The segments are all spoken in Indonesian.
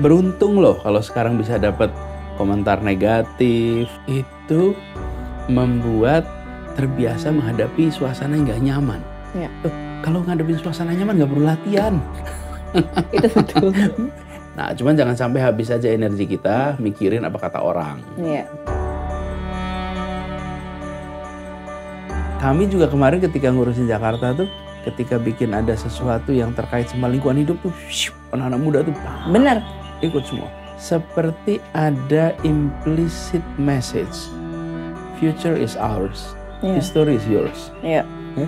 beruntung loh kalau sekarang bisa dapat komentar negatif itu membuat terbiasa menghadapi suasana yang gak nyaman. Ya. Tuh, kalau ngadepin suasana nyaman gak perlu latihan. itu betul. Nah, cuman jangan sampai habis aja energi kita mikirin apa kata orang. Iya. Kami juga kemarin ketika ngurusin Jakarta tuh, ketika bikin ada sesuatu yang terkait sama lingkungan hidup tuh, anak-anak muda tuh. Bener, ikut semua. Seperti ada implicit message. Future is ours. Yeah. History is yours. Yeah.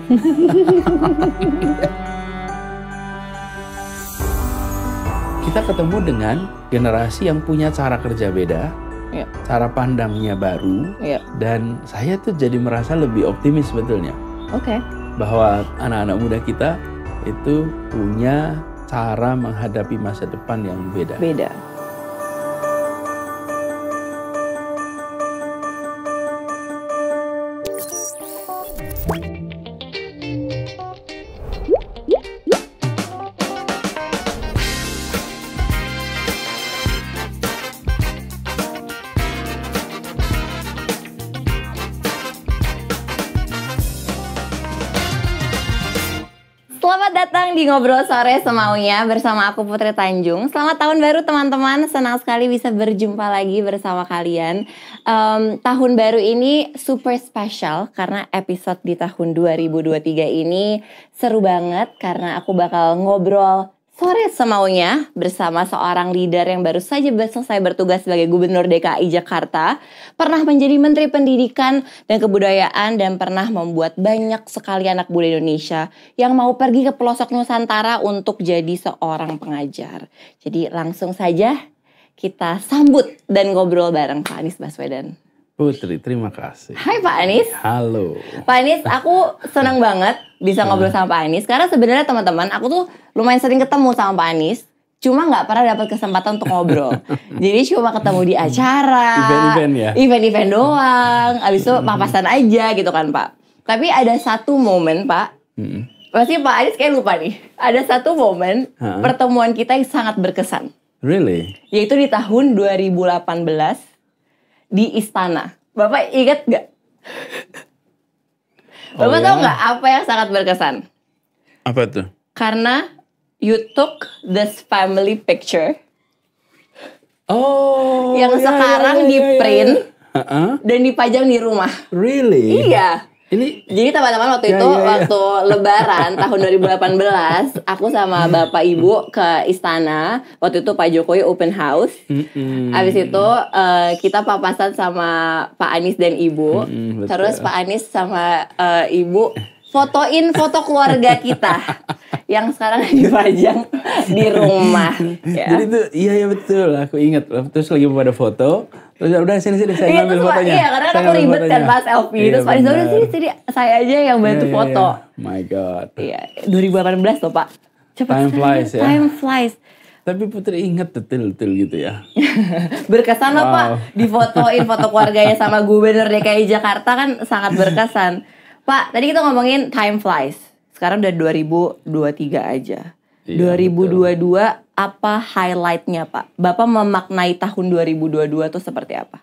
Kita ketemu dengan generasi yang punya cara kerja beda, yeah. cara pandangnya baru, yeah. dan saya tuh jadi merasa lebih optimis sebetulnya. Okay. Bahwa anak-anak muda kita itu punya cara menghadapi masa depan yang beda. Beda. di Ngobrol Sore Semaunya bersama aku Putri Tanjung. Selamat tahun baru teman-teman, senang sekali bisa berjumpa lagi bersama kalian. Um, tahun baru ini super spesial karena episode di tahun 2023 ini seru banget karena aku bakal ngobrol Sore semaunya bersama seorang leader yang baru saja selesai bertugas sebagai Gubernur DKI Jakarta, pernah menjadi Menteri Pendidikan dan Kebudayaan dan pernah membuat banyak sekali anak muda Indonesia yang mau pergi ke pelosok Nusantara untuk jadi seorang pengajar. Jadi langsung saja kita sambut dan ngobrol bareng Pak Anies Baswedan. Putri, terima kasih. Hai Pak Anies. Halo. Pak Anies, aku senang banget bisa ngobrol sama Pak Anies. Karena sebenarnya teman-teman, aku tuh lumayan sering ketemu sama Pak Anies. Cuma nggak pernah dapat kesempatan untuk ngobrol. Jadi cuma ketemu di acara. Event-event ya? Event-event doang. Hmm. Abis itu hmm. papasan aja gitu kan Pak. Tapi ada satu momen Pak. Hmm. Pasti Pak Anies kayak lupa nih. Ada satu momen pertemuan kita yang sangat berkesan. Really? Yaitu di tahun 2018 di istana. Bapak ingat nggak? Oh Bapak ya. tahu nggak apa yang sangat berkesan? Apa tuh? Karena you took this family picture. Oh. Yang ya, ya sekarang ya, ya, di print ya, ya. Uh dan dipajang di rumah. Really? Iya. Ini Jadi teman-teman waktu ya, itu ya, ya. waktu lebaran tahun 2018 aku sama hmm. bapak ibu ke istana. Waktu itu Pak Jokowi open house. mm -hmm. Abis itu uh, kita papasan sama Pak Anies dan ibu. mm -hmm, hmm Terus Pak Anies sama uh, ibu fotoin foto keluarga kita. yang sekarang dipajang di rumah. ya. Jadi itu iya ya betul, aku ingat. Terus lagi pada foto, terus udah sini sini saya iya, fotonya. Iya, karena saya aku ribet kan fotonya. kan pas selfie. Iya, terus Pak Disa sini sini saya aja yang bantu iya, iya foto. Iya, My God. Iya, 2018 loh Pak. Cepat Time flies ya. Time flies. Tapi Putri ingat detail-detail gitu ya. berkesan wow. Pak. Difotoin foto keluarganya sama Gubernur DKI Jakarta kan sangat berkesan. Pak, tadi kita ngomongin time flies sekarang udah 2023 aja. Iya, 2022 betul. apa highlightnya Pak? Bapak memaknai tahun 2022 itu seperti apa?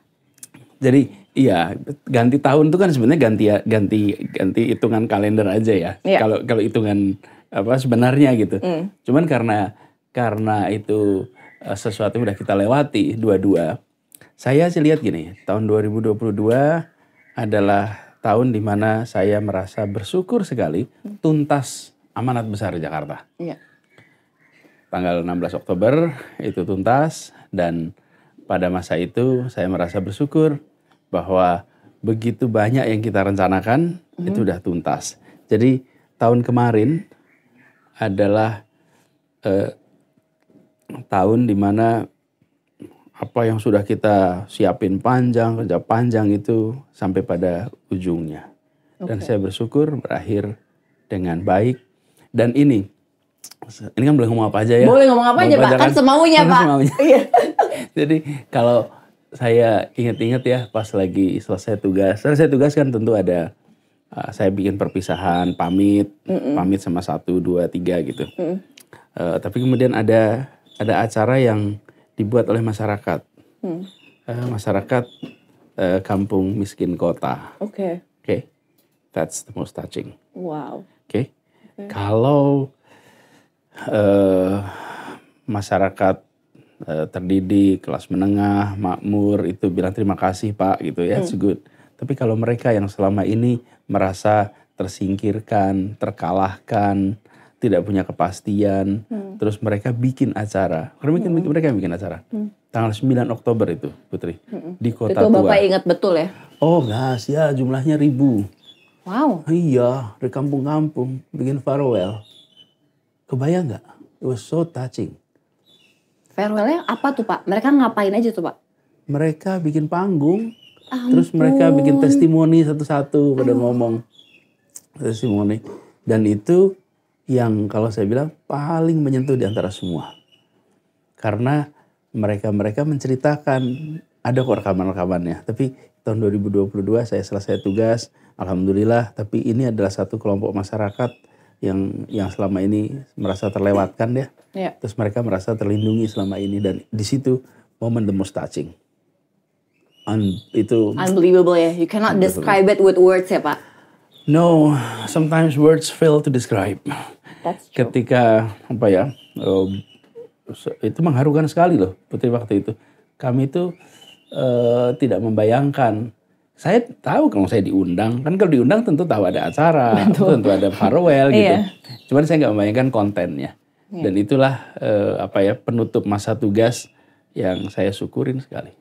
Jadi iya ganti tahun tuh kan sebenarnya ganti ganti ganti hitungan kalender aja ya. Iya. Kalau iya. kalau hitungan apa sebenarnya gitu. Mm. Cuman karena karena itu eh, sesuatu udah kita lewati dua-dua. Saya sih lihat gini, tahun 2022 adalah tahun di mana saya merasa bersyukur sekali hmm. tuntas amanat besar Jakarta. Iya. Tanggal 16 Oktober itu tuntas dan pada masa itu saya merasa bersyukur bahwa begitu banyak yang kita rencanakan mm-hmm. itu sudah tuntas. Jadi tahun kemarin adalah eh, tahun mana apa yang sudah kita siapin panjang, kerja panjang itu sampai pada ujungnya. Okay. Dan saya bersyukur berakhir dengan baik. Dan ini, ini kan boleh ngomong apa aja ya? Boleh ngomong apa aja Pak, kan, semaunya kan Pak. Semaunya. Iya. Jadi kalau saya ingat-ingat ya pas lagi selesai tugas, selesai tugas kan tentu ada uh, saya bikin perpisahan, pamit, mm -mm. pamit sama satu, dua, tiga gitu. Uh, tapi kemudian ada ada acara yang dibuat oleh masyarakat. Hmm. Uh, masyarakat uh, kampung miskin kota. Oke. Okay. Oke. Okay. That's the most touching. Wow. Oke. Okay. Okay. Kalau uh, masyarakat uh, terdidik, kelas menengah, makmur itu bilang terima kasih Pak gitu ya, hmm. good. Tapi kalau mereka yang selama ini merasa tersingkirkan, terkalahkan, tidak punya kepastian. Hmm. Terus mereka bikin acara. Karena bikin, hmm. mereka bikin acara. Hmm. Tanggal 9 Oktober itu, Putri. Hmm. Di Kota itu Tua. Itu Bapak ingat betul ya? Oh, gas ya, jumlahnya ribu. Wow. Iya, dari kampung-kampung bikin farewell. Kebayang nggak? It was so touching. Farewellnya apa tuh Pak? Mereka ngapain aja tuh Pak? Mereka bikin panggung, Ampun. terus mereka bikin testimoni satu-satu pada Aduh. ngomong testimoni. Dan itu yang kalau saya bilang paling menyentuh di antara semua. Karena mereka-mereka menceritakan ada kok rekaman-rekamannya. Tapi tahun 2022 saya selesai tugas, alhamdulillah. Tapi ini adalah satu kelompok masyarakat yang yang selama ini merasa terlewatkan ya. ya. Terus mereka merasa terlindungi selama ini dan di situ momen the most touching. Un, itu unbelievable ya. You cannot describe it with words ya, Pak. No, sometimes words fail to describe ketika apa ya uh, itu mengharukan sekali loh putri waktu itu kami itu uh, tidak membayangkan saya tahu kalau saya diundang kan kalau diundang tentu tahu ada acara tentu, tentu ada farewell gitu iya. cuman saya nggak membayangkan kontennya iya. dan itulah uh, apa ya penutup masa tugas yang saya syukurin sekali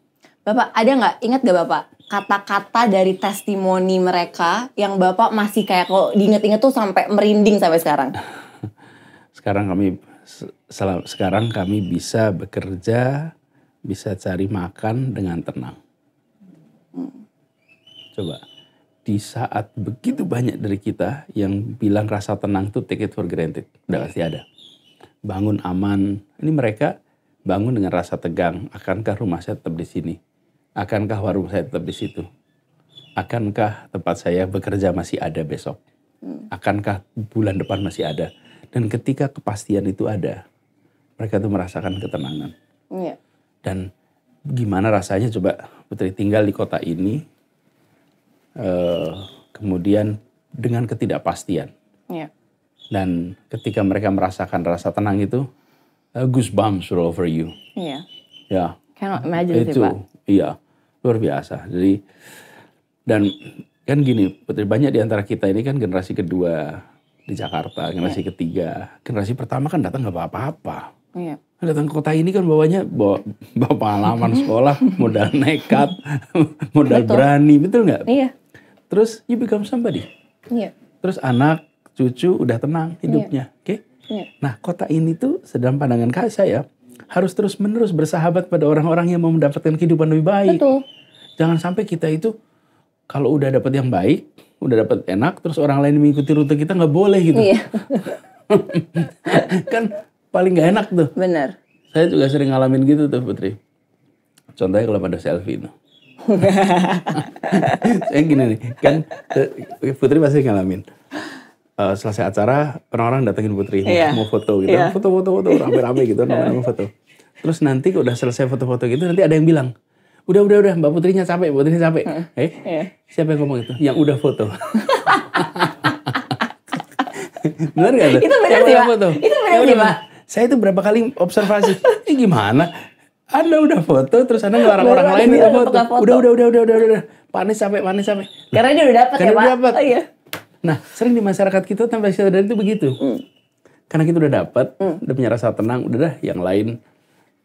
bapak ada nggak ingat gak bapak kata-kata dari testimoni mereka yang bapak masih kayak kalau diinget-inget tuh sampai merinding sampai sekarang Sekarang kami sekarang kami bisa bekerja, bisa cari makan dengan tenang. Coba di saat begitu banyak dari kita yang bilang rasa tenang itu take it for granted, udah pasti ada. Bangun aman, ini mereka bangun dengan rasa tegang. Akankah rumah saya tetap di sini? Akankah warung saya tetap di situ? Akankah tempat saya bekerja masih ada besok? Akankah bulan depan masih ada? Dan ketika kepastian itu ada, mereka tuh merasakan ketenangan. Iya. Dan gimana rasanya coba Putri tinggal di kota ini, uh, kemudian dengan ketidakpastian. Iya. Dan ketika mereka merasakan rasa tenang itu, uh, goosebumps all over you. Iya. Ya. Cannot imagine itu. Sih, Iya, luar biasa. Jadi dan kan gini, Putri banyak di antara kita ini kan generasi kedua di hmm. Jakarta, iya. generasi yeah. ketiga. Generasi pertama kan datang nggak bawa apa-apa. Yeah. Datang ke kota ini kan bawanya bawa, bawa pengalaman hmm. sekolah, modal nekat, modal betul. berani, betul nggak? Iya. Yeah. Terus you become somebody. Iya. Yeah. Terus anak, cucu udah tenang iya. hidupnya, yeah. oke? Okay? Iya. Yeah. Nah kota ini tuh sedang pandangan kak saya harus terus menerus bersahabat pada orang-orang yang mau mendapatkan kehidupan lebih baik. Betul. Jangan sampai kita itu kalau udah dapat yang baik, udah dapat enak, terus orang lain mengikuti rute kita nggak boleh gitu. Iya. kan paling nggak enak tuh. Benar. Saya juga sering ngalamin gitu tuh Putri. Contohnya kalau pada selfie tuh. saya gini nih, kan eh, Putri pasti ngalamin. Uh, selesai acara orang-orang datengin Putri yeah. Iya. mau foto gitu, foto-foto iya. yeah. foto rame-rame gitu, rame-rame iya. foto. Terus nanti udah selesai foto-foto gitu, nanti ada yang bilang, udah udah udah Mbak Putrinya capek, Mbak Putrinya capek. eh, yeah. siapa yang ngomong itu? Yang udah foto. benar nggak tuh? Itu benar sih, Pak. Foto. Itu benar sih, Pak. Saya itu berapa kali observasi, ini gimana? Anda udah foto, terus Anda ngelarang orang lain udah foto. Udah, udah, udah, udah, udah, udah. Panis sampai, panis capek, Karena dia udah dapat ya, Pak. Dapet. Oh, iya. Nah, sering di masyarakat kita tanpa sadar itu begitu. hmm. Karena kita udah dapat, hmm. udah punya rasa tenang, udah dah yang lain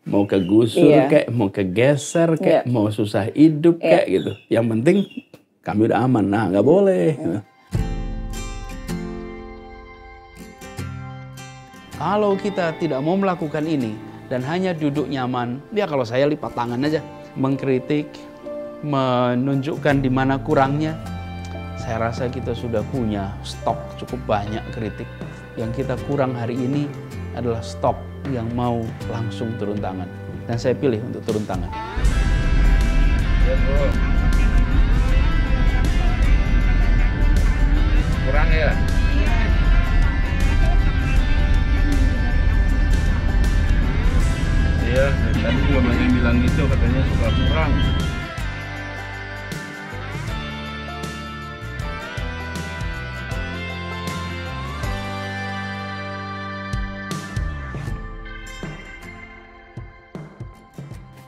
mau kegusur yeah. kayak mau kegeser kayak yeah. mau susah hidup yeah. kayak gitu yang penting kami udah aman nah nggak boleh yeah. Iya. kalau kita tidak mau melakukan ini dan hanya duduk nyaman ya kalau saya lipat tangan aja mengkritik menunjukkan di mana kurangnya saya rasa kita sudah punya stok cukup banyak kritik yang kita kurang hari ini adalah stop yang mau langsung turun tangan. Dan saya pilih untuk turun tangan. Ya, bro. Kurang ya? Iya, tadi juga banyak bilang gitu, katanya suka kurang.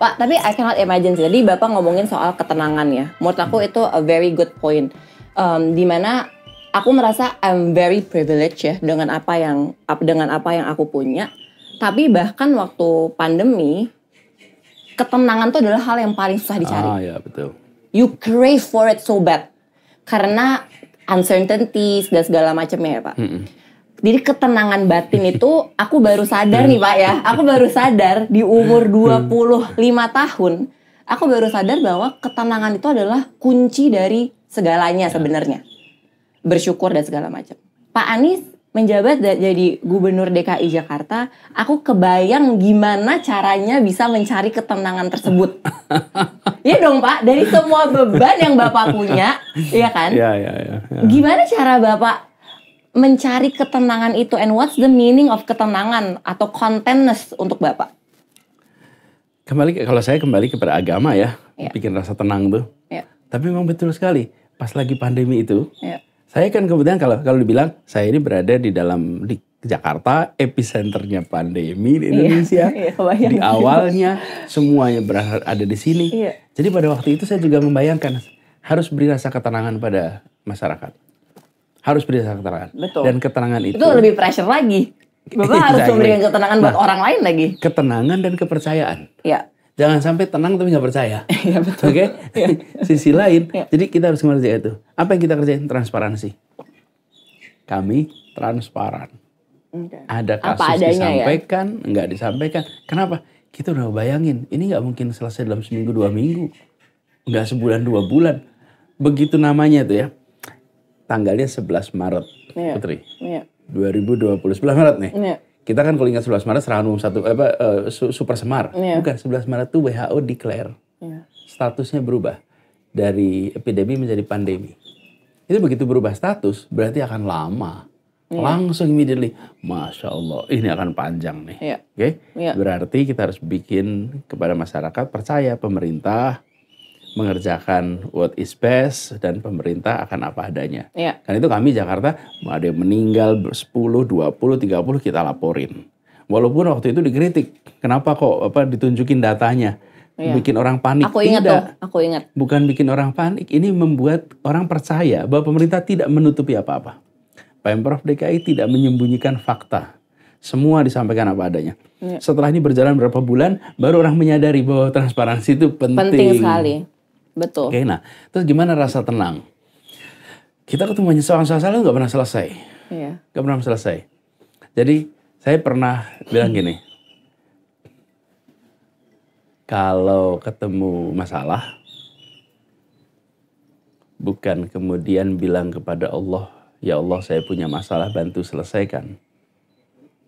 Pak, tapi I cannot imagine sih. Tadi Bapak ngomongin soal ketenangan ya. Menurut aku itu a very good point. Um, dimana aku merasa I'm very privileged ya dengan apa yang dengan apa yang aku punya. Tapi bahkan waktu pandemi, ketenangan itu adalah hal yang paling susah dicari. Ah ya betul. You crave for it so bad karena uncertainties dan segala macamnya ya Pak. Mm -mm jadi ketenangan batin itu aku baru sadar nih Pak ya. Aku baru sadar di umur 25 hmm. tahun, aku baru sadar bahwa ketenangan itu adalah kunci dari segalanya ya. sebenarnya. Bersyukur dan segala macam. Pak Anies menjabat jadi gubernur DKI Jakarta, aku kebayang gimana caranya bisa mencari ketenangan tersebut. Ya dong Pak, dari semua beban yang Bapak punya, iya kan? Iya, iya, iya. Ya. Gimana cara Bapak mencari ketenangan itu and what's the meaning of ketenangan atau contentness untuk Bapak? Kembali kalau saya kembali kepada agama ya, yeah. bikin rasa tenang tuh. Yeah. Tapi memang betul sekali, pas lagi pandemi itu, yeah. saya kan kemudian kalau kalau dibilang saya ini berada di dalam di Jakarta epicenternya pandemi di iya. Indonesia. yeah, iya, di awalnya semuanya berada ada di sini. Yeah. Jadi pada waktu itu saya juga membayangkan harus beri rasa ketenangan pada masyarakat harus berdasarkan keterangan. Betul. Dan keterangan itu. Itu lebih pressure lagi. Bapak exactly. harus memberikan ketenangan nah, buat orang lain lagi. Ketenangan dan kepercayaan. Ya. Jangan sampai tenang tapi nggak percaya. Iya betul. Oke. Ya. Sisi lain. Ya. Jadi kita harus mengerti itu. Apa yang kita kerjain? Transparansi. Kami transparan. Okay. Ada kasus Apa adanya, ya? disampaikan, ya? nggak disampaikan. Kenapa? Kita udah bayangin. Ini nggak mungkin selesai dalam seminggu dua minggu. Nggak sebulan dua bulan. Begitu namanya tuh ya tanggalnya 11 Maret, yeah. Putri. Yeah. 2020 11 Maret nih. Yeah. Kita kan kalau ingat 11 Maret serangan umum satu apa uh, super semar. Yeah. Bukan 11 Maret tuh WHO declare. Yeah. Statusnya berubah dari epidemi menjadi pandemi. Itu begitu berubah status berarti akan lama. Yeah. Langsung immediately, masya Allah, ini akan panjang nih. Yeah. Oke, okay? Iya. yeah. berarti kita harus bikin kepada masyarakat percaya pemerintah, mengerjakan what is best dan pemerintah akan apa adanya. Ya. Kan itu kami Jakarta ada yang meninggal 10, 20, 30 kita laporin. Walaupun waktu itu dikritik, kenapa kok apa ditunjukin datanya? Iya. Bikin orang panik. Aku ingat tidak. Tuh, aku ingat. Bukan bikin orang panik, ini membuat orang percaya bahwa pemerintah tidak menutupi apa-apa. Pemprov DKI tidak menyembunyikan fakta. Semua disampaikan apa adanya. Ya. Setelah ini berjalan berapa bulan, baru orang menyadari bahwa transparansi itu penting. Penting sekali. Betul. Oke, okay, nah terus gimana rasa tenang? Kita ketemu seorang salah nggak pernah selesai. Iya. Gak pernah selesai. Jadi saya pernah bilang gini, kalau ketemu masalah, bukan kemudian bilang kepada Allah, ya Allah saya punya masalah bantu selesaikan.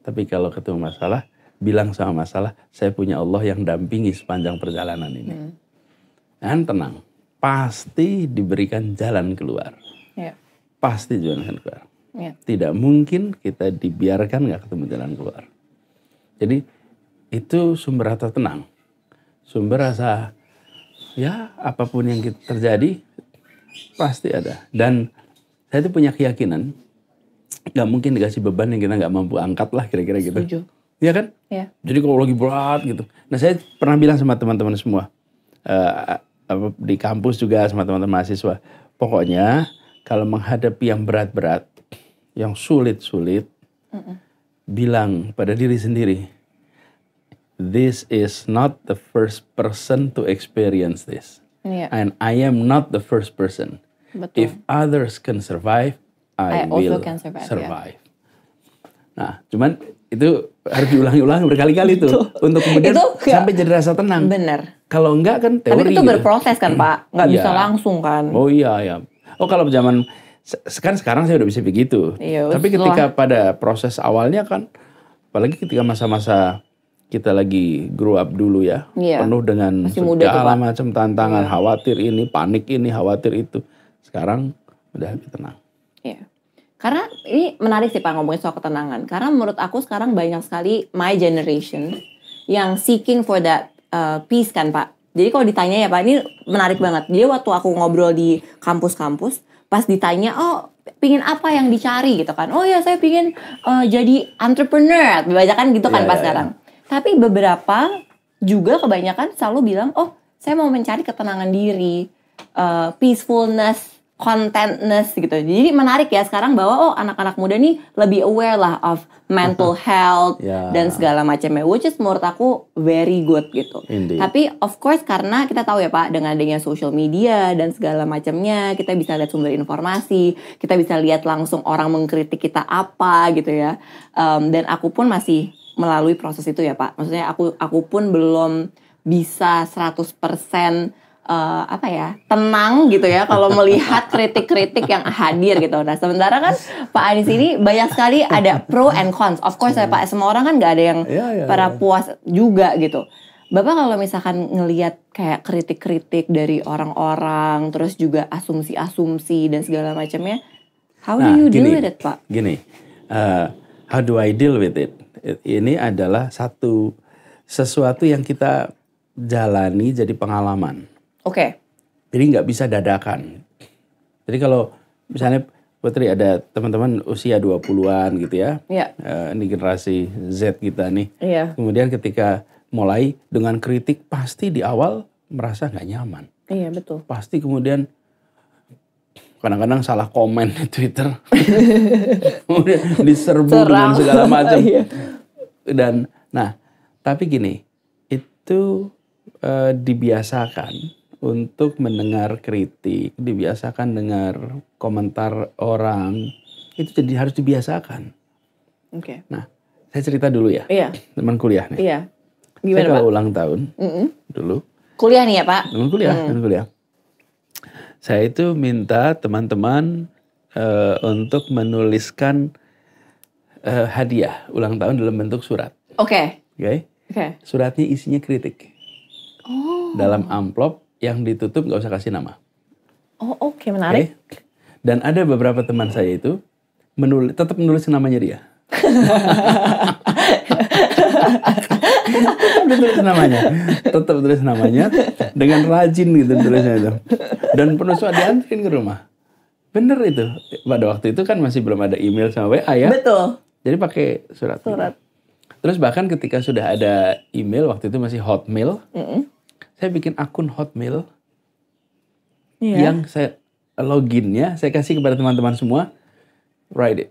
Tapi kalau ketemu masalah, bilang sama masalah, saya punya Allah yang dampingi sepanjang perjalanan ini. Hmm. Dan tenang, pasti diberikan jalan keluar. Ya. Pasti jalan keluar. Ya. Tidak mungkin kita dibiarkan nggak ketemu jalan keluar. Jadi itu sumber rasa tenang, sumber rasa ya apapun yang terjadi pasti ada. Dan saya itu punya keyakinan nggak mungkin dikasih beban yang kita nggak mampu angkat lah kira-kira gitu. Iya kan? ya. Jadi kalau lagi berat gitu. Nah saya pernah bilang sama teman-teman semua, uh, di kampus juga sama teman-teman mahasiswa. Pokoknya kalau menghadapi yang berat-berat, yang sulit-sulit, mm -mm. bilang pada diri sendiri, this is not the first person to experience this, yeah. and I am not the first person. Betul. If others can survive, I, I will can survive. Ya. survive. Yeah. Nah, cuman itu harus diulangi ulang berkali-kali tuh untuk kemudian itu, sampai jadi rasa tenang. Bener. Kalau enggak kan teori. Tapi itu gitu. berproses kan Pak, hmm. nggak iya. bisa langsung kan. Oh iya ya. Oh kalau zaman sekarang sekarang saya udah bisa begitu. Iya, Tapi ketika lah. pada proses awalnya kan, apalagi ketika masa-masa kita lagi grow up dulu ya, iya. penuh dengan Masih segala macam tantangan, iya. khawatir ini, panik ini, khawatir itu. Sekarang udah lebih tenang. Iya. Karena ini menarik sih Pak ngomongin soal ketenangan. Karena menurut aku sekarang banyak sekali my generation yang seeking for that uh, peace kan Pak. Jadi kalau ditanya ya Pak, ini menarik banget. Dia waktu aku ngobrol di kampus-kampus, pas ditanya, oh pingin apa yang dicari gitu kan. Oh ya saya pingin uh, jadi entrepreneur, banyak kan gitu kan yeah, pas yeah, iya. sekarang. Yeah. Tapi beberapa juga kebanyakan selalu bilang, oh saya mau mencari ketenangan diri, uh, peacefulness contentness gitu. Jadi menarik ya sekarang bahwa oh anak-anak muda nih lebih aware lah of mental health yeah. dan segala macamnya which is menurut aku very good gitu. Indeed. Tapi of course karena kita tahu ya Pak dengan adanya social media dan segala macamnya kita bisa lihat sumber informasi, kita bisa lihat langsung orang mengkritik kita apa gitu ya. Um, dan aku pun masih melalui proses itu ya Pak. Maksudnya aku aku pun belum bisa 100% uh, apa ya tenang gitu ya kalau melihat kritik-kritik yang hadir gitu. Nah sementara kan Pak Anies ini banyak sekali ada pro and cons. Of course ya Pak semua orang kan nggak ada yang yeah, yeah, para iya. puas juga gitu. Bapak kalau misalkan ngelihat kayak kritik-kritik dari orang-orang, terus juga asumsi-asumsi dan segala macamnya, how nah, do you gini, deal with it, Pak? Gini, uh, how do I deal with it? Ini adalah satu sesuatu yang kita jalani jadi pengalaman Oke. Okay. Jadi nggak bisa dadakan. Jadi kalau misalnya Putri ada teman-teman usia 20-an gitu ya. Iya. Yeah. ini generasi Z kita nih. Iya. Yeah. Kemudian ketika mulai dengan kritik pasti di awal merasa nggak nyaman. Iya, yeah, betul. Pasti kemudian kadang-kadang salah komen di Twitter. kemudian diserbu Cerang. dengan segala macam. yeah. Dan nah, tapi gini, itu e, dibiasakan untuk mendengar kritik, dibiasakan dengar komentar orang, itu jadi harus dibiasakan. Oke. Okay. Nah, saya cerita dulu ya. Iya. Teman kuliah nih. Iya. Gimana, saya kalau ulang tahun mm -mm. dulu. Kuliah nih ya Pak? Teman kuliah, mm. teman kuliah. Saya itu minta teman-teman uh, untuk menuliskan uh, hadiah ulang tahun dalam bentuk surat. Oke. Okay. Oke. Okay? Okay. Suratnya isinya kritik. Oh. Dalam amplop yang ditutup nggak usah kasih nama. Oh oke okay, menarik. Okay? Dan ada beberapa teman saya itu menulis, tetap menulis namanya dia. tetap ditulis namanya, tetap tulis namanya dengan rajin gitu tulisnya itu. Dan penuh suara ke rumah. Bener itu. Pada waktu itu kan masih belum ada email sama WA ya. Betul. Jadi pakai surat. Surat. Terus bahkan ketika sudah ada email waktu itu masih Hotmail. Mm -mm saya bikin akun Hotmail yeah. yang saya loginnya saya kasih kepada teman-teman semua write it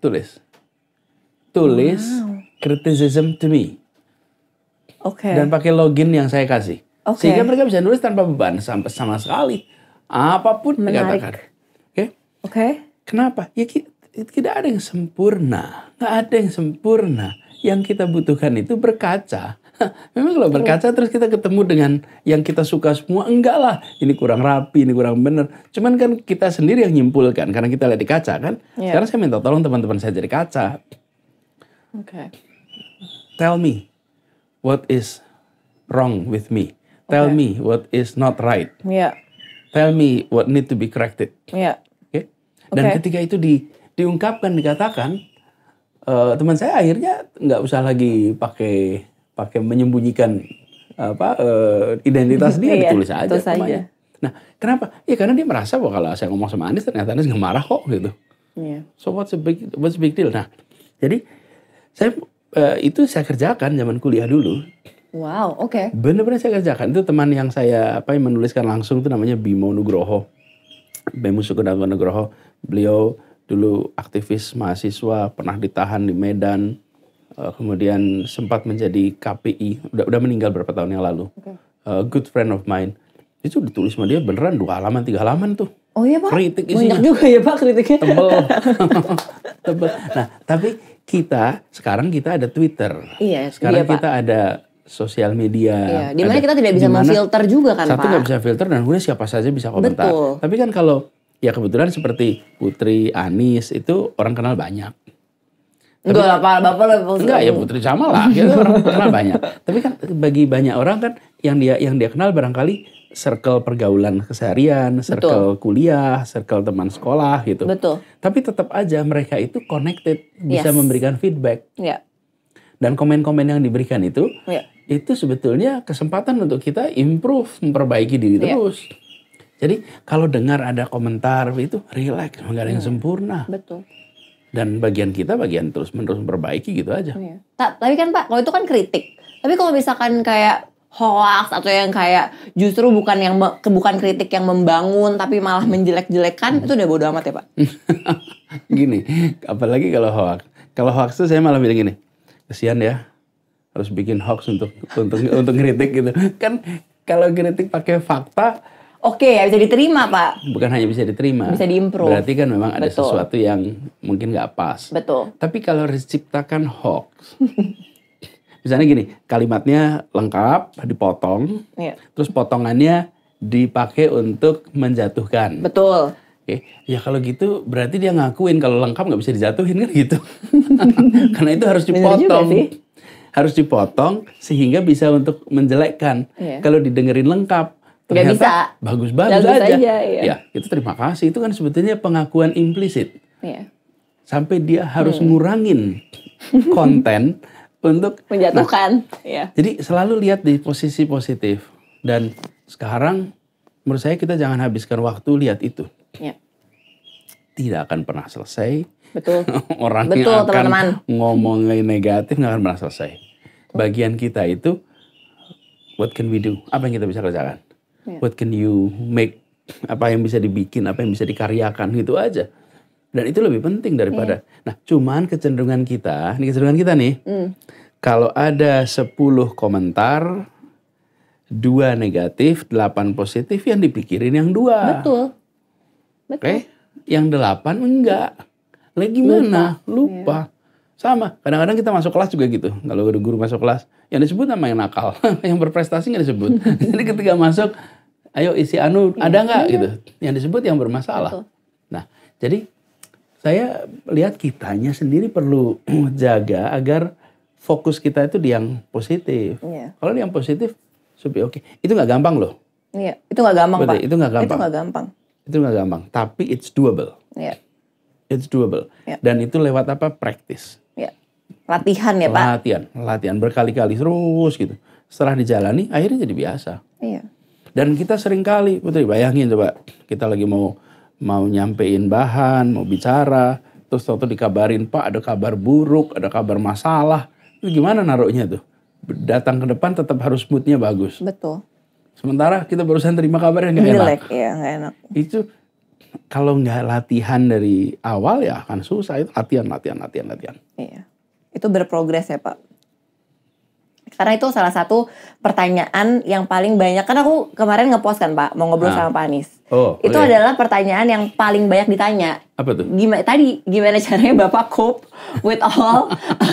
tulis tulis wow. criticism to me okay. dan pakai login yang saya kasih okay. sehingga mereka bisa nulis tanpa beban sampai sama sekali apapun Menarik. dikatakan oke okay? oke okay. kenapa ya tidak ada yang sempurna nggak ada yang sempurna yang kita butuhkan itu berkaca memang kalau berkaca terus kita ketemu dengan yang kita suka semua, enggak lah. Ini kurang rapi, ini kurang bener. Cuman kan kita sendiri yang nyimpulkan karena kita lihat di kaca kan. Yeah. Sekarang saya minta tolong teman-teman saya jadi kaca. Oke. Okay. Tell me what is wrong with me. Tell okay. me what is not right. Yeah. Tell me what need to be corrected. Yeah. Okay? Dan okay. ketika itu di diungkapkan dikatakan uh, teman saya akhirnya nggak usah lagi pakai pakai menyembunyikan apa uh, identitas dia iya, ditulis aja namanya. Nah, kenapa? Ya karena dia merasa bahwa kalau saya ngomong sama Anies ternyata Anies nggak marah kok gitu. Yeah. So what's a big what's a big deal? Nah, jadi saya uh, itu saya kerjakan zaman kuliah dulu. Wow, oke. Okay. benar bener saya kerjakan itu teman yang saya apa yang menuliskan langsung itu namanya Bimo Nugroho. Bimo Sukudatma Nugroho. Beliau dulu aktivis mahasiswa, pernah ditahan di Medan, uh, kemudian sempat menjadi KPI, udah, udah meninggal berapa tahun yang lalu. Okay. Uh, eh, good friend of mine. Itu ditulis sama dia beneran dua halaman, tiga halaman tuh. Oh iya Pak? Kritik isinya. Banyak juga ya Pak kritiknya. Tebel. Tebel. Nah tapi kita, sekarang kita ada Twitter. Iya. iya sekarang iya, kita ada sosial media. Iya, Dimana mana kita tidak bisa memfilter juga kan satu Pak? Satu nggak bisa filter dan kemudian siapa saja bisa komentar. Betul. Tapi kan kalau ya kebetulan seperti Putri, Anis itu orang kenal banyak. Enggak lah, Pak. Bapak lah. Enggak, ya Putri sama lah. Gitu, orang kenal banyak. Tapi kan bagi banyak orang kan yang dia yang dia kenal barangkali circle pergaulan keseharian, circle Betul. kuliah, circle teman sekolah gitu. Betul. Tapi tetap aja mereka itu connected, bisa yes. memberikan feedback. Iya. Dan komen-komen yang diberikan itu, ya. itu sebetulnya kesempatan untuk kita improve, memperbaiki diri ya. terus. Jadi kalau dengar ada komentar itu relax, nggak ada yang ya. sempurna. Betul. Dan bagian kita bagian terus-menerus memperbaiki gitu aja. Iya. tapi kan Pak, kalau itu kan kritik. Tapi kalau misalkan kayak hoax atau yang kayak justru bukan yang bukan kritik yang membangun tapi malah menjelek-jelekan hmm. itu udah bodo amat ya Pak. gini, apalagi kalau hoax. Kalau hoax tuh saya malah bilang gini, kesian ya harus bikin hoax untuk untuk untuk kritik gitu. Kan kalau kritik pakai fakta oke okay, bisa diterima pak bukan hanya bisa diterima bisa diimprove berarti kan memang ada betul. sesuatu yang mungkin nggak pas betul tapi kalau diciptakan hoax misalnya gini kalimatnya lengkap dipotong yeah. terus potongannya dipakai untuk menjatuhkan betul Oke, okay. ya kalau gitu berarti dia ngakuin kalau lengkap nggak bisa dijatuhin kan gitu, karena itu harus dipotong harus dipotong sehingga bisa untuk menjelekkan. Yeah. Kalau didengerin lengkap, ternyata bisa. bagus banget aja. aja iya. Ya, itu terima kasih. Itu kan sebetulnya pengakuan implisit. Iya. Sampai dia harus hmm. ngurangin konten untuk menjatuhkan. Nah, iya. Jadi selalu lihat di posisi positif dan sekarang menurut saya kita jangan habiskan waktu lihat itu. Iya. Tidak akan pernah selesai. Betul. Orang Betul, yang akan teman -teman. ngomongin negatif nggak akan pernah selesai. Bagian kita itu what can we do? Apa yang kita bisa kerjakan? Yeah. What can you make? Apa yang bisa dibikin? Apa yang bisa dikaryakan? Gitu aja. Dan itu lebih penting daripada. Yeah. Nah, cuman kecenderungan kita, ini kecenderungan kita nih. Mm. Kalau ada 10 komentar, dua negatif, delapan positif, yang dipikirin yang dua. Betul. Betul. okay? yang delapan enggak. Lagi gimana? Lupa. Lupa. Yeah. Sama, kadang-kadang kita masuk kelas juga gitu. Kalau guru masuk kelas, yang disebut nama yang nakal, yang berprestasi nggak disebut. Jadi ketika masuk, ayo isi anu ya, ada nggak ya. gitu yang disebut yang bermasalah. Betul. Nah jadi saya lihat kitanya sendiri perlu jaga agar fokus kita itu di yang positif. ya. Kalau di yang positif, supaya oke. Okay. Itu nggak gampang loh. Iya, itu nggak gampang Berarti, pak. Itu nggak gampang. Itu nggak gampang. Itu nggak gampang. Tapi it's doable. ya. It's doable. ya. Dan itu lewat apa? Praktis. Iya. Latihan ya pak. Latihan, latihan berkali-kali terus gitu. Setelah dijalani, akhirnya jadi biasa. Iya. Dan kita sering kali, Putri, bayangin coba, kita lagi mau mau nyampein bahan, mau bicara, terus waktu dikabarin, Pak ada kabar buruk, ada kabar masalah, itu gimana naruhnya tuh? Datang ke depan tetap harus moodnya bagus. Betul. Sementara kita barusan terima kabar yang gak enak. Jelek, ya, gak enak. Itu kalau nggak latihan dari awal ya akan susah. Itu latihan, latihan, latihan, latihan. Iya. Itu berprogres ya Pak? Karena itu salah satu pertanyaan yang paling banyak. Kan aku kemarin ngepost kan Pak, mau ngobrol nah. sama Pak Anies. Oh, oh itu okay. Iya. adalah pertanyaan yang paling banyak ditanya. Apa tuh? Gimana tadi gimana caranya Bapak cope with all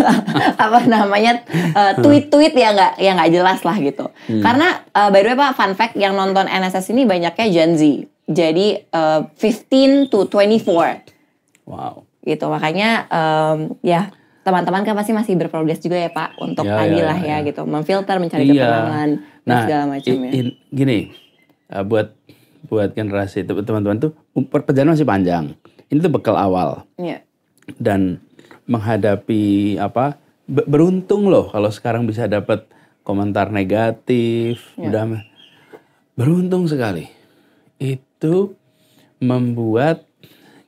apa namanya eh, tweet-tweet uh, ya nggak ya nggak jelas lah gitu. Hmm. Karena uh, by the way Pak, fun fact yang nonton NSS ini banyaknya Gen Z. Jadi uh, eh, 15 to 24. Wow. Gitu makanya um, ya teman-teman kan pasti masih berprogres juga ya Pak untuk ya, ya tadi lah ya, ya, ya, gitu memfilter mencari iya. nah, dan segala macamnya. Gini eh, buat buat generasi teman-teman tuh um, perjalanan masih panjang. Ini tuh bekal awal. Iya. Dan menghadapi apa beruntung loh kalau sekarang bisa dapat komentar negatif ya. udah beruntung sekali itu membuat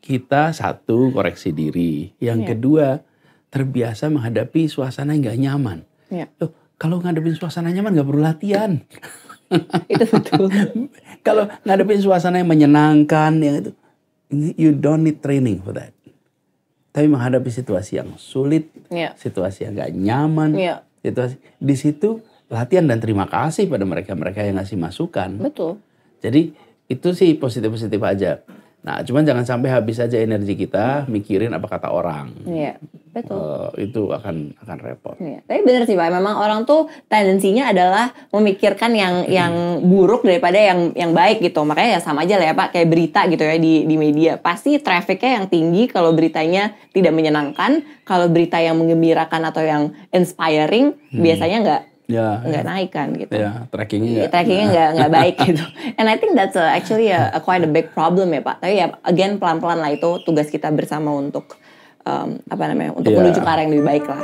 kita satu koreksi diri yang ya. kedua terbiasa menghadapi suasana yang gak nyaman. Ya. Loh, kalau ngadepin suasana nyaman gak perlu latihan. itu betul. kalau ngadepin suasana yang menyenangkan, yang itu, you don't need training for that. Tapi menghadapi situasi yang sulit, ya. situasi yang gak nyaman, ya. situasi di situ latihan dan terima kasih pada mereka-mereka yang ngasih masukan. Betul. Jadi itu sih positif-positif aja. Nah, cuman jangan sampai habis aja energi kita mikirin apa kata orang. Iya, betul. Uh, itu akan akan repot. Iya. Tapi benar sih, Pak. Memang orang tuh tendensinya adalah memikirkan yang hmm. yang buruk daripada yang yang baik gitu. Makanya ya sama aja lah ya, Pak. Kayak berita gitu ya di di media. Pasti trafficnya yang tinggi kalau beritanya tidak menyenangkan, kalau berita yang mengembirakan atau yang inspiring hmm. biasanya nggak yeah, nggak yeah. naik kan gitu. Yeah, trackingnya ya, trackingnya nggak nggak baik gitu. And I think that's a, actually a, a quite a big problem ya Pak. Tapi ya again pelan-pelan lah itu tugas kita bersama untuk um, apa namanya untuk yeah. menuju ke arah yang lebih baik lah.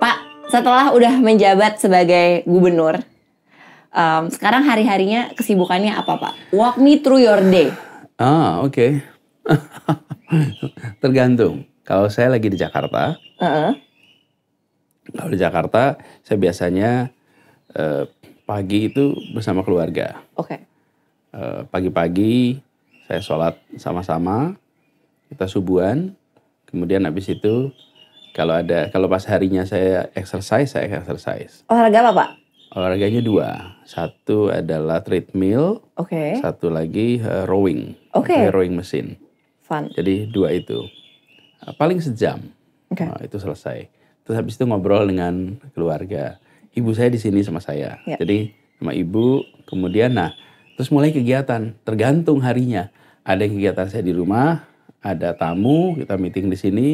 Pak, setelah udah menjabat sebagai gubernur, Um, sekarang hari-harinya kesibukannya apa Pak? Walk me through your day. Ah, oke. Okay. Tergantung. Kalau saya lagi di Jakarta, uh -uh. kalau di Jakarta saya biasanya uh, pagi itu bersama keluarga. Oke. Okay. Eh, pagi-pagi saya sholat sama-sama, kita subuhan, kemudian habis itu kalau ada kalau pas harinya saya exercise saya exercise. Olahraga apa pak? Olahraganya dua. Satu adalah treadmill. Okay. Satu lagi uh, rowing. Okay. Rowing mesin. Fun. Jadi dua itu. Uh, paling sejam. Okay. uh, oh, itu selesai. Terus habis itu ngobrol dengan keluarga. Ibu saya di sini sama saya. Yeah. Jadi sama ibu. Kemudian nah terus mulai kegiatan. Tergantung harinya. Ada kegiatan saya di rumah. Ada tamu kita meeting di sini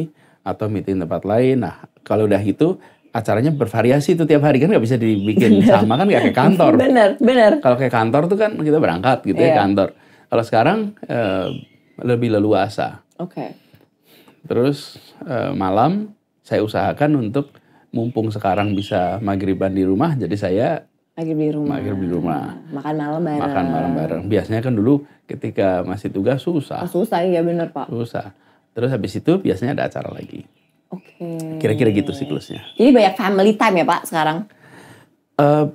atau meeting tempat lain. Nah kalau udah itu acaranya bervariasi itu tiap hari kan nggak bisa dibikin bener. sama kan kayak kantor. Bener, bener. Kalau kayak kantor tuh kan kita berangkat gitu yeah. ya iya. kantor. Kalau sekarang uh, lebih leluasa. Oke. Okay. Terus uh, malam saya usahakan untuk mumpung sekarang bisa maghriban di rumah, jadi saya Maghrib di rumah. Maghrib di rumah. Makan malam bareng. Makan malam bareng. Biasanya kan dulu ketika masih tugas susah. Oh, susah ya bener pak. Susah. Terus habis itu biasanya ada acara lagi. Okay. Kira-kira gitu siklusnya. Jadi banyak family time ya Pak sekarang? Uh,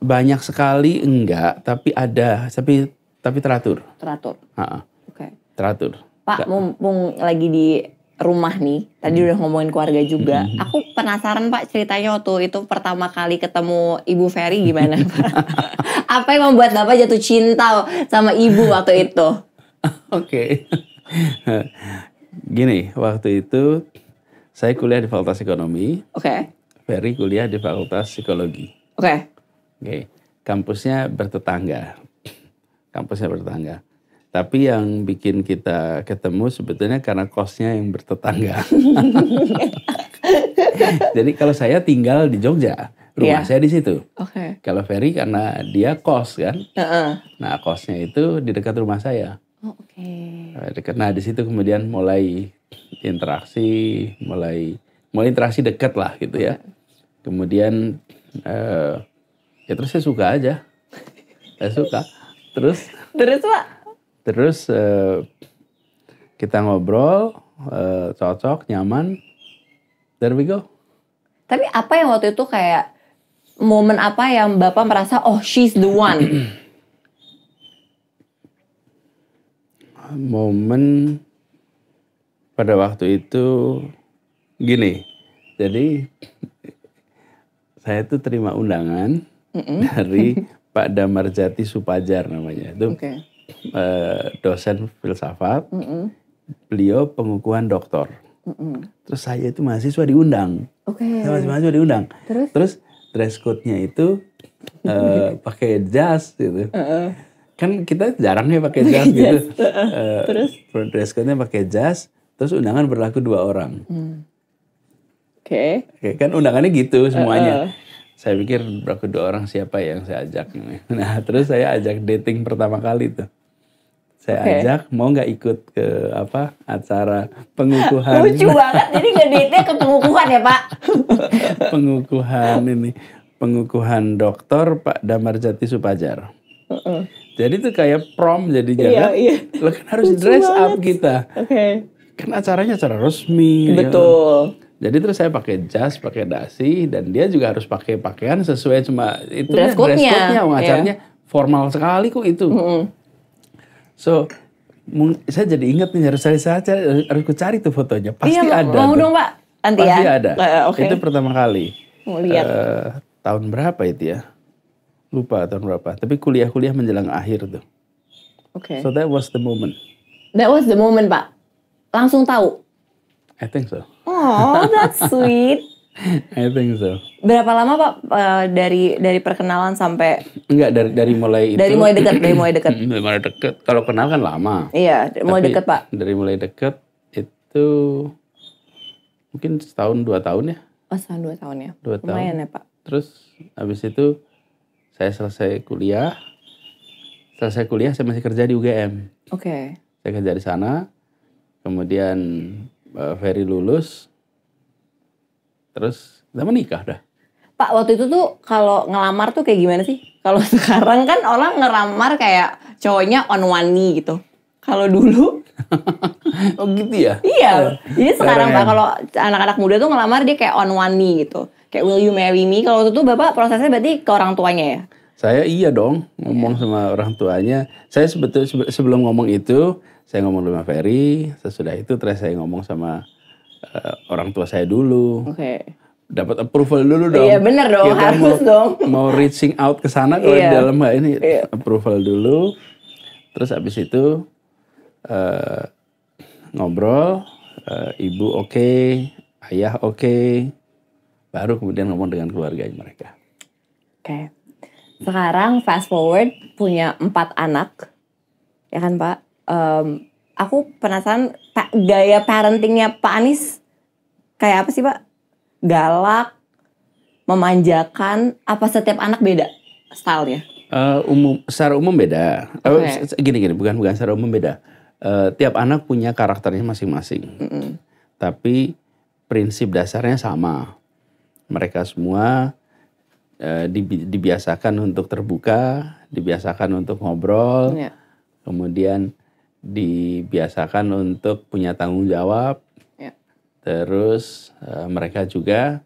banyak sekali enggak, tapi ada, tapi tapi teratur. Teratur. Oke. Okay. Teratur. Pak, mumpung lagi di rumah nih, tadi udah ngomongin keluarga juga. Mm-hmm. Aku penasaran Pak ceritanya waktu itu pertama kali ketemu Ibu Ferry gimana Apa yang membuat Bapak jatuh cinta sama Ibu waktu itu? Oke. okay. Gini, waktu itu saya kuliah di Fakultas Ekonomi. Oke. Okay. Ferry kuliah di Fakultas Psikologi. Oke. Okay. Oke. Okay. Kampusnya bertetangga. Kampusnya bertetangga. Tapi yang bikin kita ketemu sebetulnya karena kosnya yang bertetangga. Jadi kalau saya tinggal di Jogja, rumah yeah. saya di situ. Oke. Okay. Kalau Ferry karena dia kos kan. Uh -uh. Nah kosnya itu di dekat rumah saya. Oh, Oke. Okay. Nah di situ kemudian mulai interaksi, mulai mulai interaksi dekat lah gitu ya. Kemudian uh, ya terus saya suka aja, saya suka. Terus terus pak? Terus uh, kita ngobrol, uh, cocok, nyaman. There we go. Tapi apa yang waktu itu kayak momen apa yang bapak merasa oh she's the one? momen pada waktu itu gini, jadi saya itu terima undangan mm -mm. dari Pak Damarjati Supajar namanya itu okay. uh, eh, dosen filsafat, mm -mm. beliau pengukuhan doktor. Mm -mm. Terus saya itu mahasiswa diundang, okay. mahasiswa diundang. Terus, Terus dress code-nya itu uh, pakai jas gitu. Uh -uh. Kan kita jarang ya pakai jas gitu. Uh, Terus dress code-nya pakai jas, Terus undangan berlaku dua orang. Hmm. Oke. Okay. Kan undangannya gitu semuanya. Uh, uh. Saya pikir berlaku dua orang siapa yang saya ajak. Nah terus saya ajak dating pertama kali tuh. Saya okay. ajak mau nggak ikut ke apa acara pengukuhan. Lucu banget. Jadi nggak dating ke pengukuhan ya Pak? pengukuhan ini. Pengukuhan dokter Pak Damarjati Supajar. Uh -uh. Jadi itu kayak prom jadi jaga. Iya, iya. Lo kan harus dress up kita. Oke. Okay kan acaranya acara resmi. Ya kan? Betul. Ya. Jadi terus saya pakai jas, pakai dasi, dan dia juga harus pakai pakaian sesuai cuma itu ya, dress code-nya, dress code-nya iya. acaranya yeah. formal sekali kok itu. Mm -hmm. So saya jadi ingat nih harus cari saja harus cari tuh fotonya iya, pasti iya, ada. Mau dong pak, nanti ya. pasti ya. ada. Uh, eh, okay. Itu pertama kali. Mau lihat. Uh, tahun berapa itu ya? Lupa tahun berapa. Tapi kuliah-kuliah menjelang akhir tuh. Oke. Okay. So that was the moment. That was the moment pak langsung tahu? I think so. Oh, that's sweet. I think so. Berapa lama Pak uh, dari dari perkenalan sampai? Enggak dari dari mulai itu. Dari mulai dekat, dari mulai dekat. dari mulai dekat. Kalau kenal kan lama. Iya, Tapi mulai dekat Pak. Dari mulai dekat itu mungkin setahun dua tahun ya. Oh setahun dua tahun ya. Dua Lumayan tahun. ya Pak. Terus habis itu saya selesai kuliah. Selesai kuliah saya masih kerja di UGM. Oke. Okay. Saya kerja di sana kemudian eh, Ferry lulus, terus kita menikah dah. Pak waktu itu tuh kalau ngelamar tuh kayak gimana sih? Kalau sekarang kan orang ngelamar kayak cowoknya on one gitu. Kalau dulu Oh gitu ya? Iya. Jadi eh, iya, sekarang Pak kalau anak-anak muda tuh ngelamar dia kayak on one gitu. Kayak will you marry me? Kalau itu tuh Bapak prosesnya berarti ke orang tuanya ya? Saya iya dong ngomong yeah. sama orang tuanya. Saya sebetulnya sebelum ngomong itu, saya ngomong sama Ferry. Sesudah itu terus saya ngomong sama uh, orang tua saya dulu. Oke. Okay. Dapat approval dulu iya, dong. Iya yeah, benar dong, Kita harus mau, dong. Mau reaching out ke sana kalau yeah. di iya. dalam hal ini yeah. approval dulu. Terus abis itu uh, ngobrol, uh, ibu oke, okay, ayah oke, okay, baru kemudian ngomong dengan keluarga mereka. Oke. Okay sekarang fast forward punya empat anak ya kan pak um, aku penasaran pa, gaya parentingnya pak Anies kayak apa sih pak galak memanjakan apa setiap anak beda stylenya uh, umum secara umum beda eh, okay. uh, gini gini bukan bukan secara umum beda uh, tiap anak punya karakternya masing-masing mm -mm. tapi prinsip dasarnya sama mereka semua Eh, dibiasakan untuk terbuka, dibiasakan untuk ngobrol, ya. kemudian dibiasakan untuk punya tanggung jawab. Ya. Terus e, mereka juga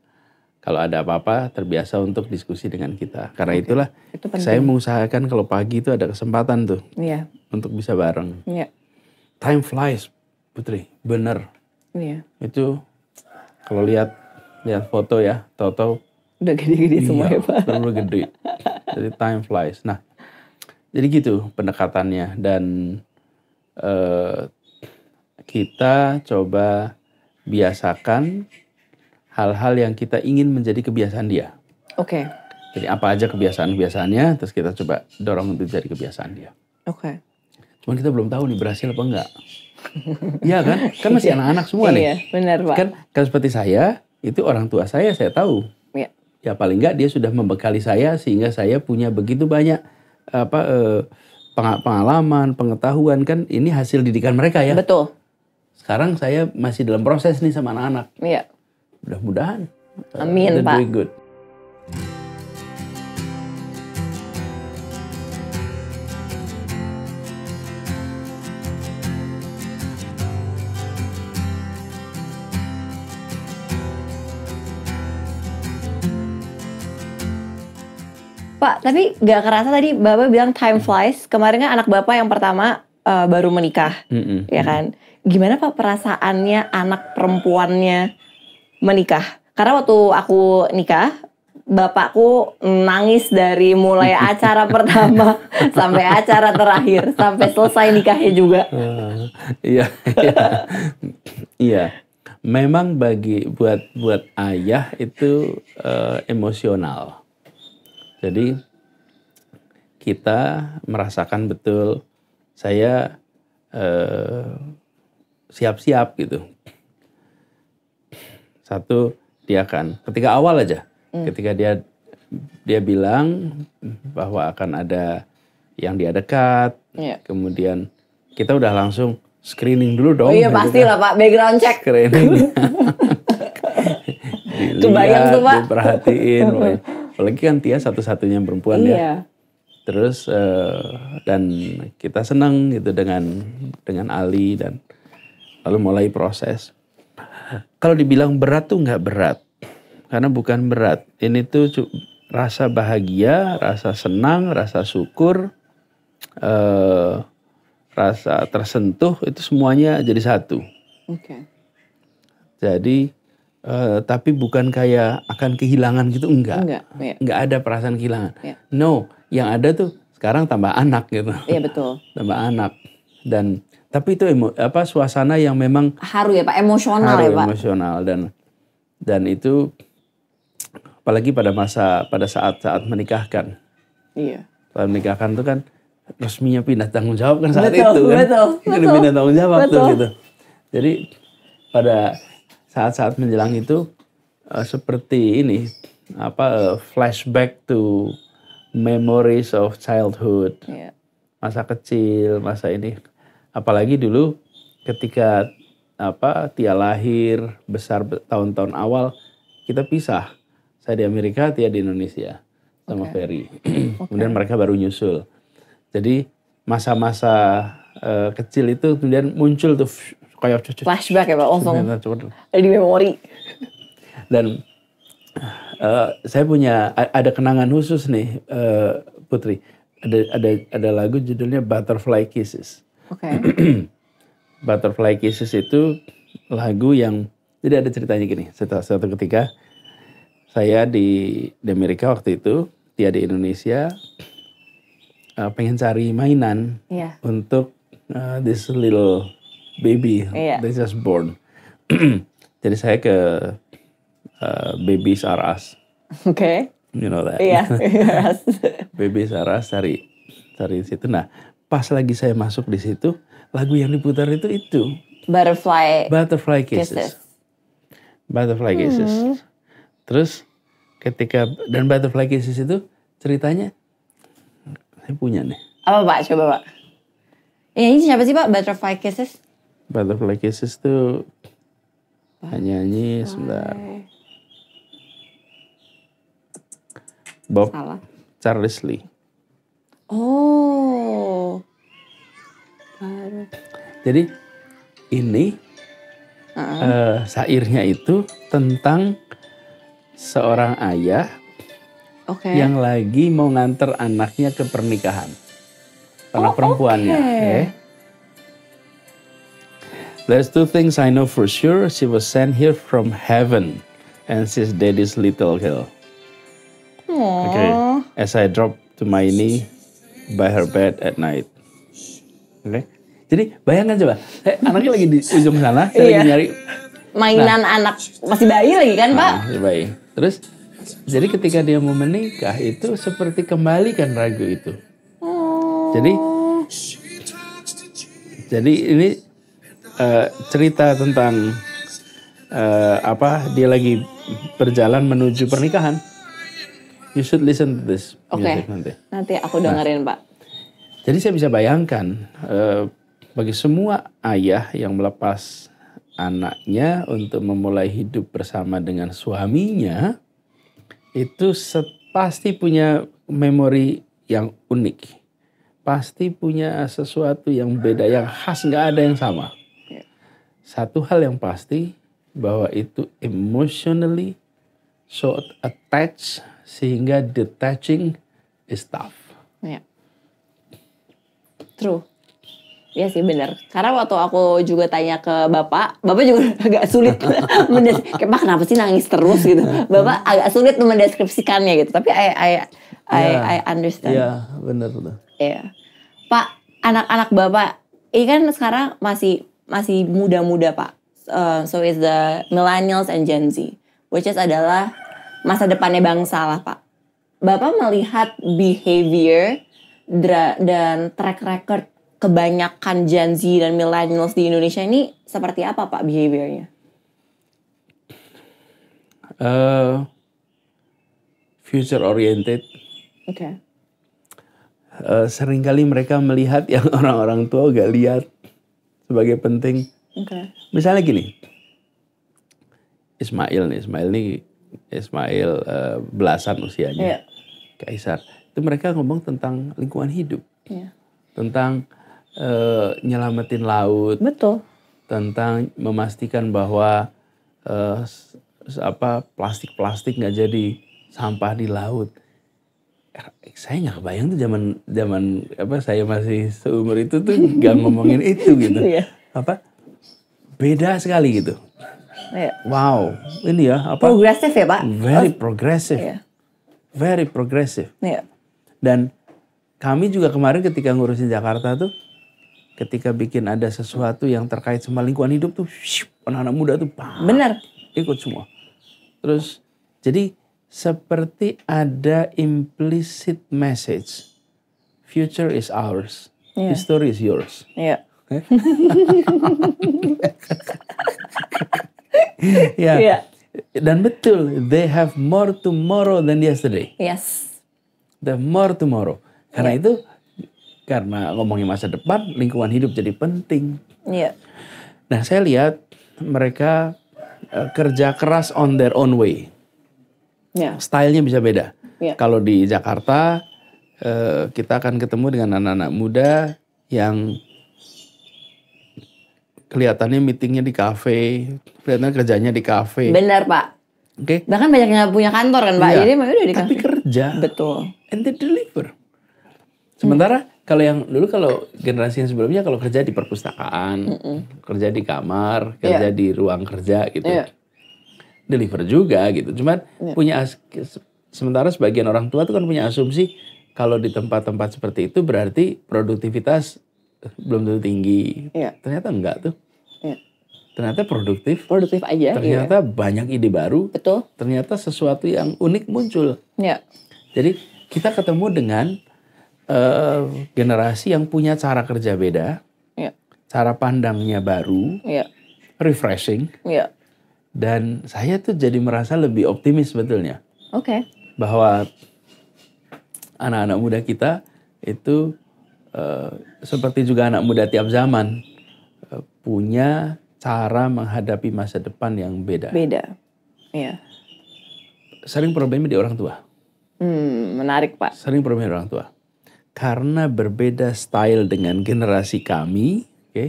kalau ada apa-apa terbiasa untuk diskusi dengan kita. Karena Oke. itulah itu saya mengusahakan kalau pagi itu ada kesempatan tuh ya. untuk bisa bareng. Ya. Time flies, Putri, bener. Ya. Itu kalau lihat lihat foto ya, Toto Udah gede-gede iya, semua ya Pak. benar gede. Jadi time flies. Nah, jadi gitu pendekatannya dan uh, kita coba biasakan hal-hal yang kita ingin menjadi kebiasaan dia. Oke. Okay. Jadi apa aja kebiasaan-kebiasaannya, terus kita coba dorong untuk jadi kebiasaan dia. Oke. Okay. Cuman kita belum tahu nih berhasil apa enggak. Iya kan? Kan masih iya. anak-anak semua nih. Iya, benar Pak. Kan, kan seperti saya, itu orang tua saya, saya tahu ya paling nggak dia sudah membekali saya sehingga saya punya begitu banyak apa eh, pengalaman, pengetahuan kan ini hasil didikan mereka ya. Betul. Sekarang saya masih dalam proses nih sama anak-anak. Iya. Mudah-mudahan. Amin, Pak. Good. Pak, tapi gak kerasa tadi Bapak bilang time hmm. flies. Kemarin kan anak Bapak yang pertama uh, baru menikah, mm-hmm. ya kan? Gimana Pak perasaannya anak perempuannya menikah? Karena waktu aku nikah, bapakku nangis dari mulai acara pertama sampai acara terakhir sampai selesai nikahnya juga. Iya, iya, iya, Memang bagi buat buat ayah itu uh, emosional jadi kita merasakan betul saya eh, siap-siap eh, gitu. Satu dia akan ketika awal aja, hmm. ketika dia dia bilang bahwa akan ada yang dia dekat, yeah. kemudian kita udah langsung screening dulu dong. Oh iya gitu pasti kan. lah Pak, background check. Screening. Kebayang tuh Pak. Diperhatiin apalagi kan Tia satu-satunya perempuan ya. iya. ya terus uh, dan kita senang gitu dengan dengan Ali dan lalu mulai proses kalau dibilang berat tuh nggak berat karena bukan berat ini tuh rasa bahagia rasa senang rasa syukur uh, rasa tersentuh itu semuanya jadi satu okay. jadi Uh, tapi bukan kayak akan kehilangan gitu enggak enggak, ya. enggak ada perasaan kehilangan ya. no yang ada tuh sekarang tambah anak gitu iya betul tambah anak dan tapi itu emo, apa suasana yang memang haru ya pak emosional haru, ya pak emosional dan dan itu apalagi pada masa pada saat saat menikahkan iya saat menikahkan tuh kan resminya pindah tanggung jawab kan saat betul, itu kan betul, betul, pindah tanggung jawab betul. tuh gitu jadi pada saat-saat menjelang itu uh, seperti ini apa uh, flashback to memories of childhood yeah. masa kecil masa ini apalagi dulu ketika apa Tia lahir besar tahun-tahun awal kita pisah saya di Amerika Tia di Indonesia sama okay. Ferry okay. kemudian mereka baru nyusul jadi masa-masa uh, kecil itu kemudian muncul tuh kayak flashback ya pak langsung di memori dan uh, saya punya ada kenangan khusus nih uh, Putri ada ada ada lagu judulnya Butterfly Kisses okay. Butterfly Kisses itu lagu yang jadi ada ceritanya gini setelah satu ketika saya di di Amerika waktu itu dia di Indonesia uh, pengen cari mainan yeah. untuk uh, this little baby yeah. they just born jadi saya ke uh, baby saras oke okay. you know that iya. yeah baby saras dari dari situ nah pas lagi saya masuk di situ lagu yang diputar itu itu butterfly butterfly kisses, kisses. butterfly hmm. terus ketika dan butterfly kisses itu ceritanya saya punya nih apa pak coba pak Ya, ini siapa sih Pak Butterfly Kisses? Butterfly Kisses tuh nyanyi sebentar. Bob Salah. Charles Lee. Oh. Baru. Jadi ini uh -uh. Uh, sairnya itu tentang seorang ayah okay. yang lagi mau nganter anaknya ke pernikahan. Anak oh, perempuannya. Okay. Eh There's two things I know for sure. She was sent here from heaven, and she's daddy's little girl. Aww. Okay. As I drop to my knee by her bed at night. Okay. Jadi bayangkan coba, eh, anaknya lagi di ujung sana, saya iya. lagi nyari mainan nah, anak masih bayi lagi kan, nah, Masih bayi. Terus jadi ketika dia mau menikah itu seperti kembalikan ragu itu. Oh. Jadi jadi ini Eh, cerita tentang uh, apa dia lagi berjalan menuju pernikahan. You should listen to this okay. nanti. Nanti aku nah. dengerin nah, pak. Jadi saya bisa bayangkan uh, bagi semua ayah yang melepas anaknya untuk memulai hidup bersama dengan suaminya itu pasti punya memori yang unik. Pasti punya sesuatu yang beda, yang khas, nggak ada yang sama satu hal yang pasti bahwa itu emotionally so attached sehingga detaching is tough. Ya. True. Iya sih benar. Karena waktu aku juga tanya ke bapak, bapak juga agak sulit mendeskripsikan. pak kenapa sih nangis terus gitu. Bapak agak sulit mendeskripsikannya gitu. Tapi I I I, ya. I understand. Iya benar tuh. Iya. Pak anak-anak bapak ini kan sekarang masih masih muda-muda pak. Uh, so is the millennials and Gen Z, which is adalah masa depannya bangsa lah pak. Bapak melihat behavior dan track record kebanyakan Gen Z dan millennials di Indonesia ini seperti apa pak behaviornya? Uh, future oriented. Oke. Okay. Uh, seringkali mereka melihat yang orang-orang tua gak lihat sebagai penting. Okay. Misalnya gini, Ismail nih, Ismail nih, Ismail uh, belasan usianya, yeah. Kaisar. Itu mereka ngomong tentang lingkungan hidup, yeah. tentang uh, nyelamatin laut, betul, tentang memastikan bahwa uh, apa plastik-plastik nggak jadi sampah di laut Eh, saya nggak kebayang tuh zaman zaman apa saya masih seumur itu tuh nggak ngomongin itu gitu iya. apa beda sekali gitu yeah. wow ini ya apa progresif ya pak very oh. progressive yeah. very progressive yeah. dan kami juga kemarin ketika ngurusin Jakarta tuh ketika bikin ada sesuatu yang terkait sama lingkungan hidup tuh anak-anak muda tuh bah, benar ikut semua terus jadi seperti ada implicit message. Future is ours. Yeah. History is yours. Yeah. Okay? yeah. yeah. Dan betul, they have more tomorrow than yesterday. Yes. The more tomorrow. Karena yeah. itu, karena ngomongin masa depan, lingkungan hidup jadi penting. Iya. Yeah. Nah, saya lihat mereka uh, kerja keras on their own way. Yeah. Stylenya bisa beda. Yeah. Kalau di Jakarta eh, kita akan ketemu dengan anak-anak muda yang kelihatannya meetingnya di kafe, kelihatannya kerjanya di kafe. Benar pak. Oke. Okay. Bahkan banyak yang punya kantor kan pak. yeah. Jadi udah di kafe. Tapi kerja. Betul. And they deliver. Sementara hmm. kalau yang dulu kalau generasi yang sebelumnya kalau kerja di perpustakaan, mm kerja di kamar, iya. kerja yeah. di ruang kerja gitu. Yeah deliver juga gitu. Cuman ya. punya sementara sebagian orang tua tuh kan punya asumsi kalau di tempat-tempat seperti itu berarti produktivitas eh, belum tentu tinggi. Ya. Ternyata enggak tuh. Ya. Ternyata produktif. Produktif aja. Iya. Ternyata banyak ide baru. Betul. Ternyata sesuatu yang unik muncul. Ya. Jadi kita ketemu dengan uh, generasi yang punya cara kerja beda, ya. cara pandangnya baru, ya. refreshing. Ya dan saya tuh jadi merasa lebih optimis sebetulnya. Oke. Okay. Bahwa anak-anak muda kita itu uh, seperti juga anak muda tiap zaman uh, punya cara menghadapi masa depan yang beda. Beda. Iya. Yeah. Sering problemnya di orang tua. Hmm, menarik, Pak. Sering problemnya di orang tua. Karena berbeda style dengan generasi kami, oke, okay,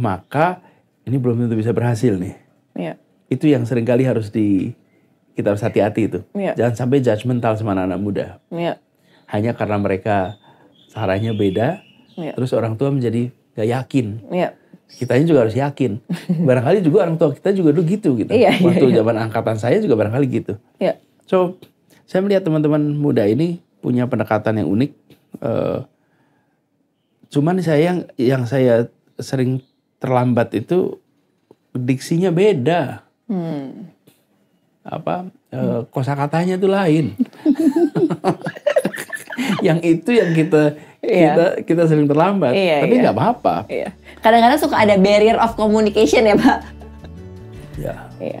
maka ini belum tentu bisa berhasil nih. Iya. Itu yang seringkali harus di kita harus hati-hati itu. Yeah. Jangan sampai judgmental sama anak-anak muda. Yeah. Hanya karena mereka caranya beda, yeah. terus orang tua menjadi gak yakin. Yeah. Kitanya juga harus yakin. barangkali juga orang tua kita juga dulu gitu gitu. Yeah, iya, Waktu yeah, zaman angkatan saya juga barangkali gitu. Yeah. So, saya melihat teman-teman muda ini punya pendekatan yang unik. Uh, cuman saya yang, yang saya sering terlambat itu diksinya beda hmm. apa e, kosakatanya itu lain. yang itu yang kita iya. kita kita sering terlambat. Iya, Tapi iya. nggak iya. apa-apa. Iya. Kadang-kadang suka ada barrier of communication ya pak. Ya. Iya. iya.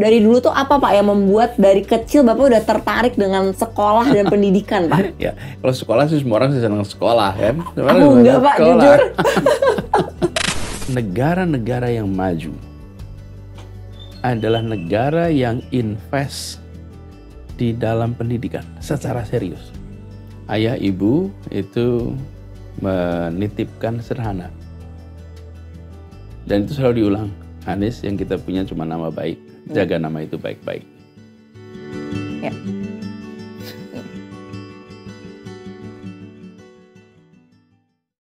Dari dulu tuh apa pak yang membuat dari kecil bapak udah tertarik dengan sekolah dan pendidikan pak? Ya, kalau sekolah sih semua orang sih senang sekolah kan. Aku enggak pak, sekolah. jujur. Negara-negara yang maju adalah negara yang invest di dalam pendidikan secara serius. Ayah ibu itu menitipkan sederhana Dan itu selalu diulang. Anies yang kita punya cuma nama baik. Jaga ya. nama itu baik-baik. Ya.